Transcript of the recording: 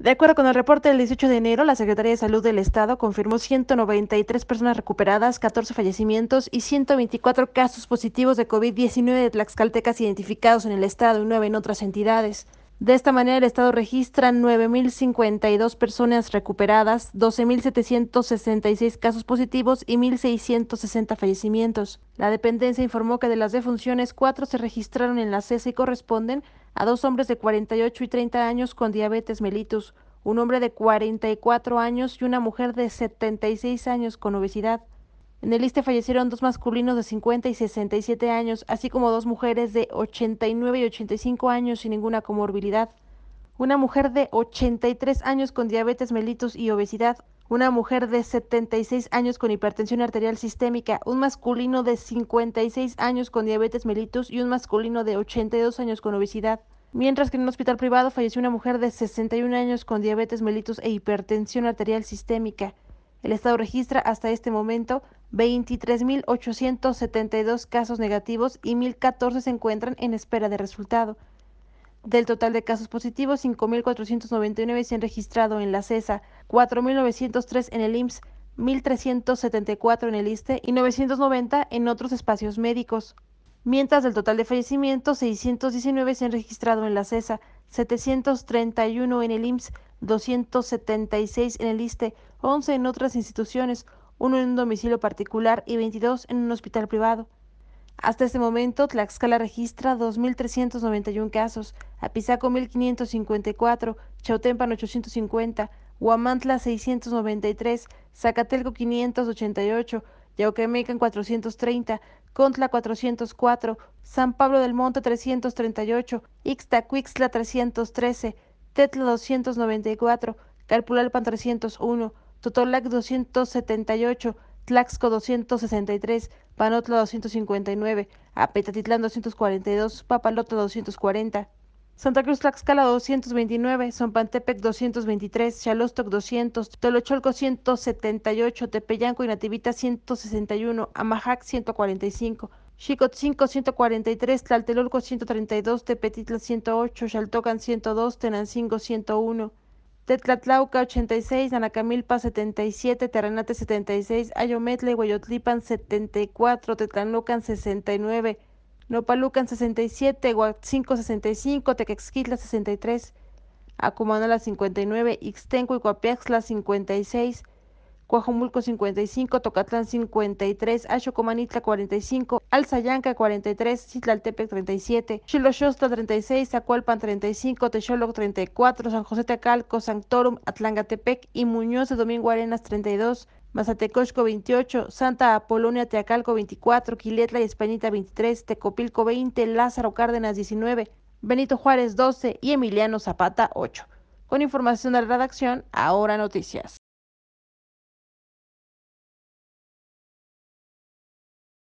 De acuerdo con el reporte del 18 de enero, la Secretaría de Salud del Estado confirmó 193 personas recuperadas, 14 fallecimientos y 124 casos positivos de COVID-19 de tlaxcaltecas identificados en el Estado y 9 en otras entidades. De esta manera, el Estado registra 9.052 personas recuperadas, 12.766 casos positivos y 1.660 fallecimientos. La dependencia informó que de las defunciones, cuatro se registraron en la CESA y corresponden a dos hombres de 48 y 30 años con diabetes mellitus, un hombre de 44 años y una mujer de 76 años con obesidad. En el ISTE fallecieron dos masculinos de 50 y 67 años, así como dos mujeres de 89 y 85 años sin ninguna comorbilidad. Una mujer de 83 años con diabetes mellitus y obesidad. Una mujer de 76 años con hipertensión arterial sistémica. Un masculino de 56 años con diabetes mellitus y un masculino de 82 años con obesidad. Mientras que en un hospital privado falleció una mujer de 61 años con diabetes mellitus e hipertensión arterial sistémica. El Estado registra hasta este momento 23.872 casos negativos y 1.014 se encuentran en espera de resultado. Del total de casos positivos, 5.499 se han registrado en la CESA, e 4.903 en el IMSS, 1.374 en el ISTE y 990 en otros espacios médicos. Mientras del total de fallecimientos, 619 se han registrado en la CESA, 731 en el IMSS, 276 en el ISTE, 11 en otras instituciones, uno en un domicilio particular y 22 en un hospital privado. Hasta este momento, Tlaxcala registra 2.391 casos, Apizaco 1.554, Chautempan 850, Huamantla 693, Zacatelco 588, Yauquemecan 430, Contla 404, San Pablo del Monte 338, Ixtacuixla 313, Tetla 294, Calpulalpan 301, Totolac 278, Tlaxco 263, Panotla 259, Apetatitlán 242, Papalotla 240. Santa Cruz Tlaxcala 229, Zompantepec 223, Xalostoc 200, Tolocholco 178, Tepeyanco y Nativita 161, Amajac 145, 5 143, Tlaltelolco 132, Tepetitla 108, Xaltocan 102, Tenancingo 101, Tetlatlauca 86, Anacamilpa 77, Terrenate 76, Ayometle, y 74, Tetlanucan 69, Nopalucan 67, Huatzinco 65, Tequexquitla 63, Acumanala 59, Ixtenco y Coapiaxla 56, Coajomulco 55, Tocatlán 53, Achocomanitla 45, Alzayanca 43, Citlaltepec 37, Chiloshosta 36, Zacualpan 35, Techoloc 34, San José Tecalco, Sanctorum, Atlangatepec y Muñoz de Domingo Arenas 32, Mazatecosco 28, Santa Apolonia Teacalco 24, Quiletla y Españita 23, Tecopilco 20, Lázaro Cárdenas 19, Benito Juárez 12 y Emiliano Zapata 8. Con información de la redacción, ahora noticias.